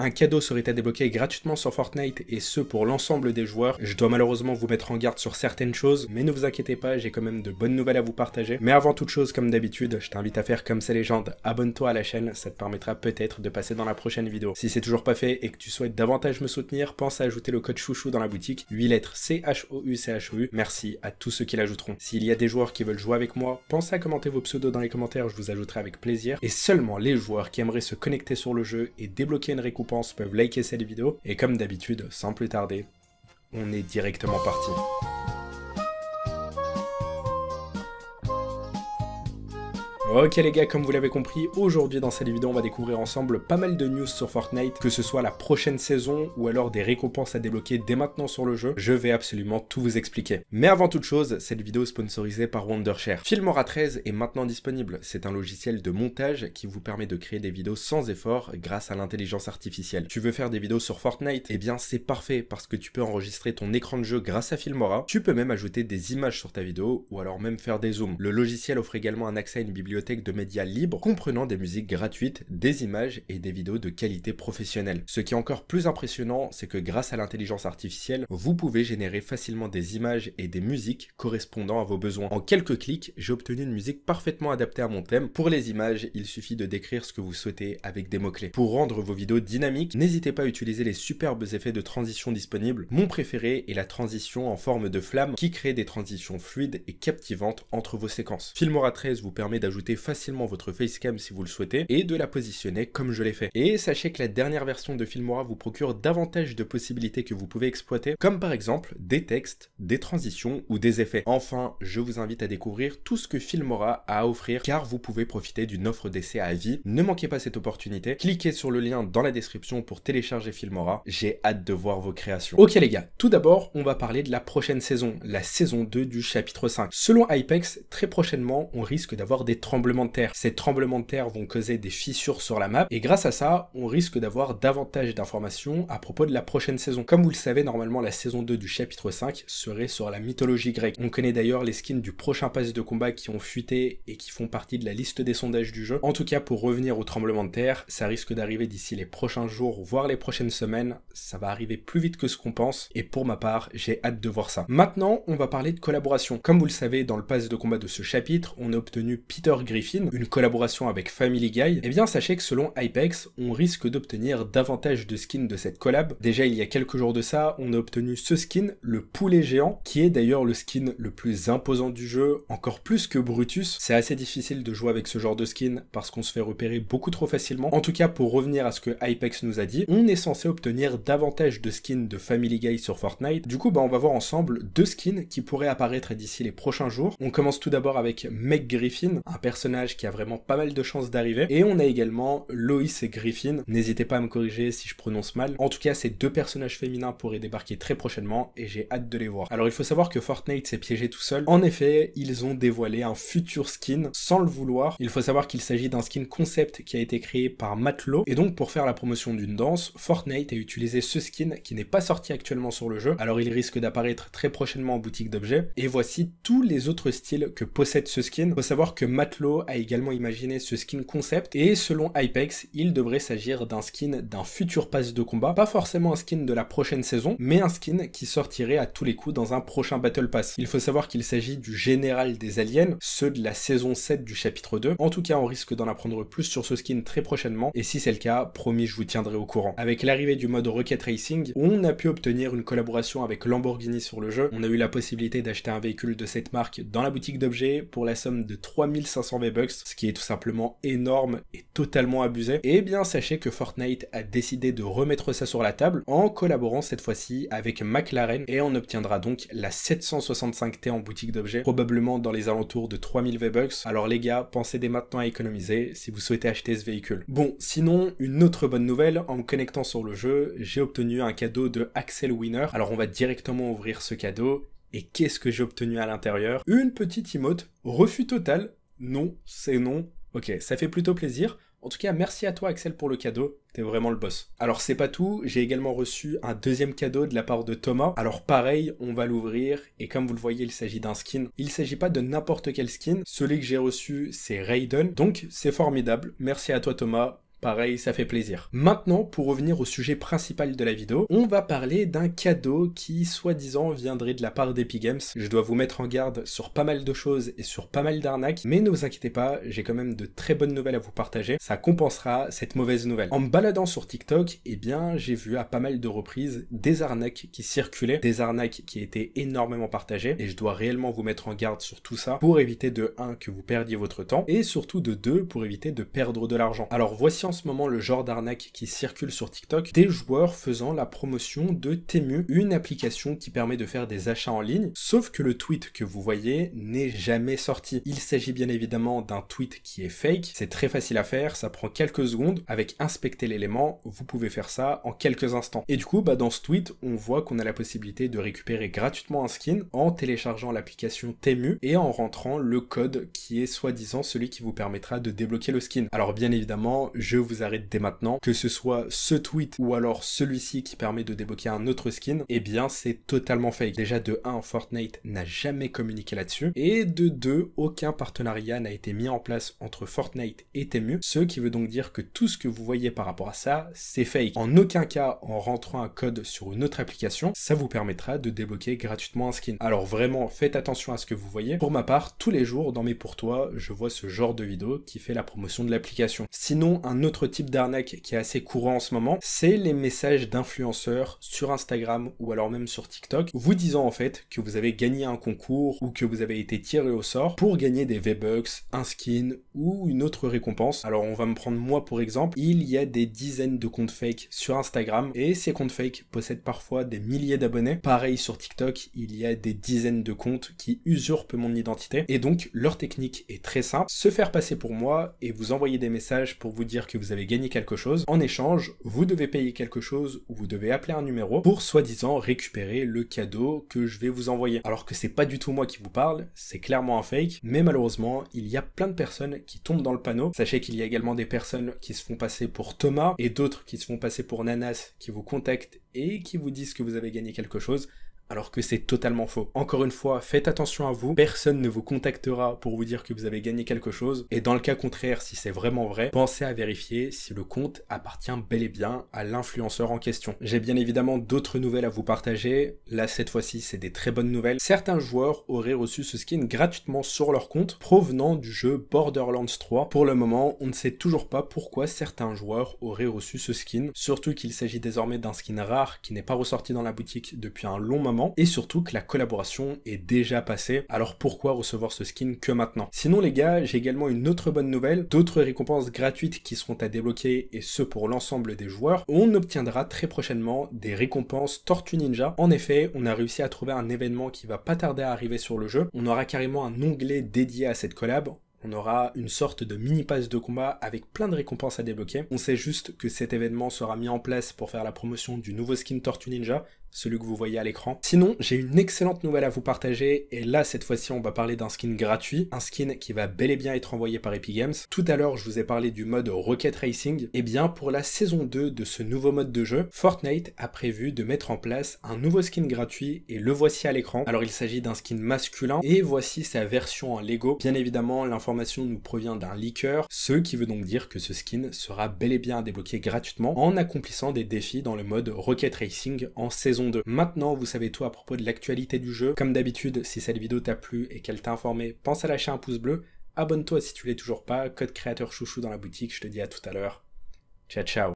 Un cadeau serait à débloquer gratuitement sur Fortnite et ce pour l'ensemble des joueurs. Je dois malheureusement vous mettre en garde sur certaines choses, mais ne vous inquiétez pas, j'ai quand même de bonnes nouvelles à vous partager. Mais avant toute chose, comme d'habitude, je t'invite à faire comme ces légende, abonne-toi à la chaîne, ça te permettra peut-être de passer dans la prochaine vidéo. Si c'est toujours pas fait et que tu souhaites davantage me soutenir, pense à ajouter le code chouchou dans la boutique, 8 lettres c h o u c h u Merci à tous ceux qui l'ajouteront. S'il y a des joueurs qui veulent jouer avec moi, pensez à commenter vos pseudos dans les commentaires, je vous ajouterai avec plaisir. Et seulement les joueurs qui aimeraient se connecter sur le jeu et débloquer une récompense peuvent liker cette vidéo. Et comme d'habitude, sans plus tarder, on est directement parti. Ok les gars, comme vous l'avez compris, aujourd'hui dans cette vidéo on va découvrir ensemble pas mal de news sur Fortnite, que ce soit la prochaine saison ou alors des récompenses à débloquer dès maintenant sur le jeu, je vais absolument tout vous expliquer. Mais avant toute chose, cette vidéo est sponsorisée par Wondershare. Filmora 13 est maintenant disponible, c'est un logiciel de montage qui vous permet de créer des vidéos sans effort grâce à l'intelligence artificielle. Tu veux faire des vidéos sur Fortnite Eh bien c'est parfait parce que tu peux enregistrer ton écran de jeu grâce à Filmora, tu peux même ajouter des images sur ta vidéo ou alors même faire des zooms. Le logiciel offre également un accès à une bibliothèque de médias libres comprenant des musiques gratuites, des images et des vidéos de qualité professionnelle. Ce qui est encore plus impressionnant, c'est que grâce à l'intelligence artificielle, vous pouvez générer facilement des images et des musiques correspondant à vos besoins. En quelques clics, j'ai obtenu une musique parfaitement adaptée à mon thème. Pour les images, il suffit de décrire ce que vous souhaitez avec des mots-clés. Pour rendre vos vidéos dynamiques, n'hésitez pas à utiliser les superbes effets de transition disponibles. Mon préféré est la transition en forme de flamme qui crée des transitions fluides et captivantes entre vos séquences. Filmora 13 vous permet d'ajouter facilement votre facecam si vous le souhaitez et de la positionner comme je l'ai fait. Et sachez que la dernière version de Filmora vous procure davantage de possibilités que vous pouvez exploiter, comme par exemple des textes, des transitions ou des effets. Enfin, je vous invite à découvrir tout ce que Filmora a à offrir car vous pouvez profiter d'une offre d'essai à vie. Ne manquez pas cette opportunité, cliquez sur le lien dans la description pour télécharger Filmora, j'ai hâte de voir vos créations. Ok les gars, tout d'abord on va parler de la prochaine saison, la saison 2 du chapitre 5. Selon Apex, très prochainement on risque d'avoir des transitions de terre. Ces tremblements de terre vont causer des fissures sur la map et grâce à ça, on risque d'avoir davantage d'informations à propos de la prochaine saison. Comme vous le savez, normalement la saison 2 du chapitre 5 serait sur la mythologie grecque. On connaît d'ailleurs les skins du prochain pass de combat qui ont fuité et qui font partie de la liste des sondages du jeu. En tout cas, pour revenir au tremblement de terre, ça risque d'arriver d'ici les prochains jours, voire les prochaines semaines. Ça va arriver plus vite que ce qu'on pense et pour ma part, j'ai hâte de voir ça. Maintenant, on va parler de collaboration. Comme vous le savez, dans le pass de combat de ce chapitre, on a obtenu Peter Griffin, une collaboration avec Family Guy, eh bien sachez que selon Apex, on risque d'obtenir davantage de skins de cette collab. Déjà il y a quelques jours de ça, on a obtenu ce skin, le poulet géant, qui est d'ailleurs le skin le plus imposant du jeu, encore plus que Brutus. C'est assez difficile de jouer avec ce genre de skin parce qu'on se fait repérer beaucoup trop facilement. En tout cas, pour revenir à ce que Apex nous a dit, on est censé obtenir davantage de skins de Family Guy sur Fortnite. Du coup, bah, on va voir ensemble deux skins qui pourraient apparaître d'ici les prochains jours. On commence tout d'abord avec Meg Griffin, un personnage personnage qui a vraiment pas mal de chances d'arriver. Et on a également Loïs et Griffin. N'hésitez pas à me corriger si je prononce mal. En tout cas, ces deux personnages féminins pourraient débarquer très prochainement et j'ai hâte de les voir. Alors il faut savoir que Fortnite s'est piégé tout seul. En effet, ils ont dévoilé un futur skin sans le vouloir. Il faut savoir qu'il s'agit d'un skin concept qui a été créé par Matlo. Et donc pour faire la promotion d'une danse, Fortnite a utilisé ce skin qui n'est pas sorti actuellement sur le jeu. Alors il risque d'apparaître très prochainement en boutique d'objets. Et voici tous les autres styles que possède ce skin. Il faut savoir que Matlo a également imaginé ce skin concept et selon Apex, il devrait s'agir d'un skin d'un futur pass de combat, pas forcément un skin de la prochaine saison, mais un skin qui sortirait à tous les coups dans un prochain Battle Pass. Il faut savoir qu'il s'agit du général des aliens, ceux de la saison 7 du chapitre 2. En tout cas, on risque d'en apprendre plus sur ce skin très prochainement et si c'est le cas, promis, je vous tiendrai au courant. Avec l'arrivée du mode Rocket Racing, on a pu obtenir une collaboration avec Lamborghini sur le jeu. On a eu la possibilité d'acheter un véhicule de cette marque dans la boutique d'objets pour la somme de 3500 v bucks, ce qui est tout simplement énorme et totalement abusé. Et eh bien sachez que Fortnite a décidé de remettre ça sur la table en collaborant cette fois-ci avec McLaren et on obtiendra donc la 765T en boutique d'objets, probablement dans les alentours de 3000 V-Bucks. Alors les gars, pensez dès maintenant à économiser si vous souhaitez acheter ce véhicule. Bon, sinon, une autre bonne nouvelle, en me connectant sur le jeu, j'ai obtenu un cadeau de Axel Winner. Alors on va directement ouvrir ce cadeau. Et qu'est-ce que j'ai obtenu à l'intérieur Une petite emote refus total non, c'est non. Ok, ça fait plutôt plaisir. En tout cas, merci à toi Axel pour le cadeau, t'es vraiment le boss. Alors c'est pas tout, j'ai également reçu un deuxième cadeau de la part de Thomas. Alors pareil, on va l'ouvrir, et comme vous le voyez, il s'agit d'un skin. Il s'agit pas de n'importe quel skin, celui que j'ai reçu c'est Raiden, donc c'est formidable. Merci à toi Thomas, Pareil, ça fait plaisir. Maintenant, pour revenir au sujet principal de la vidéo, on va parler d'un cadeau qui, soi-disant, viendrait de la part d'Epic Games. Je dois vous mettre en garde sur pas mal de choses et sur pas mal d'arnaques, mais ne vous inquiétez pas, j'ai quand même de très bonnes nouvelles à vous partager. Ça compensera cette mauvaise nouvelle. En me baladant sur TikTok, eh bien, j'ai vu à pas mal de reprises des arnaques qui circulaient, des arnaques qui étaient énormément partagées, et je dois réellement vous mettre en garde sur tout ça pour éviter de 1 que vous perdiez votre temps, et surtout de deux, pour éviter de perdre de l'argent. Alors voici en ce moment le genre d'arnaque qui circule sur TikTok, des joueurs faisant la promotion de Temu, une application qui permet de faire des achats en ligne, sauf que le tweet que vous voyez n'est jamais sorti. Il s'agit bien évidemment d'un tweet qui est fake, c'est très facile à faire, ça prend quelques secondes, avec inspecter l'élément, vous pouvez faire ça en quelques instants. Et du coup, bah, dans ce tweet, on voit qu'on a la possibilité de récupérer gratuitement un skin en téléchargeant l'application Temu et en rentrant le code qui est soi-disant celui qui vous permettra de débloquer le skin. Alors bien évidemment, je vous arrêtez dès maintenant, que ce soit ce tweet ou alors celui-ci qui permet de débloquer un autre skin, eh bien c'est totalement fake. Déjà de 1, Fortnite n'a jamais communiqué là-dessus, et de 2, aucun partenariat n'a été mis en place entre Fortnite et Temu, ce qui veut donc dire que tout ce que vous voyez par rapport à ça, c'est fake. En aucun cas, en rentrant un code sur une autre application, ça vous permettra de débloquer gratuitement un skin. Alors vraiment, faites attention à ce que vous voyez. Pour ma part, tous les jours, dans mes pour toi, je vois ce genre de vidéo qui fait la promotion de l'application. Sinon, un autre autre type d'arnaque qui est assez courant en ce moment, c'est les messages d'influenceurs sur Instagram ou alors même sur TikTok, vous disant en fait que vous avez gagné un concours ou que vous avez été tiré au sort pour gagner des V-Bucks, un skin ou une autre récompense. Alors on va me prendre moi pour exemple, il y a des dizaines de comptes fake sur Instagram et ces comptes fake possèdent parfois des milliers d'abonnés. Pareil sur TikTok, il y a des dizaines de comptes qui usurpent mon identité et donc leur technique est très simple, se faire passer pour moi et vous envoyer des messages pour vous dire que vous avez gagné quelque chose. En échange, vous devez payer quelque chose ou vous devez appeler un numéro pour soi-disant récupérer le cadeau que je vais vous envoyer. Alors que c'est pas du tout moi qui vous parle, c'est clairement un fake, mais malheureusement, il y a plein de personnes qui tombent dans le panneau. Sachez qu'il y a également des personnes qui se font passer pour Thomas et d'autres qui se font passer pour Nanas qui vous contactent et qui vous disent que vous avez gagné quelque chose alors que c'est totalement faux. Encore une fois, faites attention à vous, personne ne vous contactera pour vous dire que vous avez gagné quelque chose, et dans le cas contraire, si c'est vraiment vrai, pensez à vérifier si le compte appartient bel et bien à l'influenceur en question. J'ai bien évidemment d'autres nouvelles à vous partager, là cette fois-ci c'est des très bonnes nouvelles. Certains joueurs auraient reçu ce skin gratuitement sur leur compte provenant du jeu Borderlands 3. Pour le moment, on ne sait toujours pas pourquoi certains joueurs auraient reçu ce skin, surtout qu'il s'agit désormais d'un skin rare qui n'est pas ressorti dans la boutique depuis un long moment et surtout que la collaboration est déjà passée. Alors pourquoi recevoir ce skin que maintenant Sinon les gars, j'ai également une autre bonne nouvelle, d'autres récompenses gratuites qui seront à débloquer et ce pour l'ensemble des joueurs. On obtiendra très prochainement des récompenses Tortue Ninja. En effet, on a réussi à trouver un événement qui va pas tarder à arriver sur le jeu. On aura carrément un onglet dédié à cette collab on aura une sorte de mini passe de combat avec plein de récompenses à débloquer. On sait juste que cet événement sera mis en place pour faire la promotion du nouveau skin Tortue Ninja celui que vous voyez à l'écran. Sinon, j'ai une excellente nouvelle à vous partager, et là, cette fois-ci, on va parler d'un skin gratuit, un skin qui va bel et bien être envoyé par Epic Games. Tout à l'heure, je vous ai parlé du mode Rocket Racing. Et eh bien, pour la saison 2 de ce nouveau mode de jeu, Fortnite a prévu de mettre en place un nouveau skin gratuit, et le voici à l'écran. Alors, il s'agit d'un skin masculin, et voici sa version en Lego. Bien évidemment, l'information nous provient d'un leaker, ce qui veut donc dire que ce skin sera bel et bien débloqué gratuitement en accomplissant des défis dans le mode Rocket Racing en saison Maintenant, vous savez tout à propos de l'actualité du jeu. Comme d'habitude, si cette vidéo t'a plu et qu'elle t'a informé, pense à lâcher un pouce bleu. Abonne-toi si tu l'es toujours pas, code créateur chouchou dans la boutique, je te dis à tout à l'heure. Ciao ciao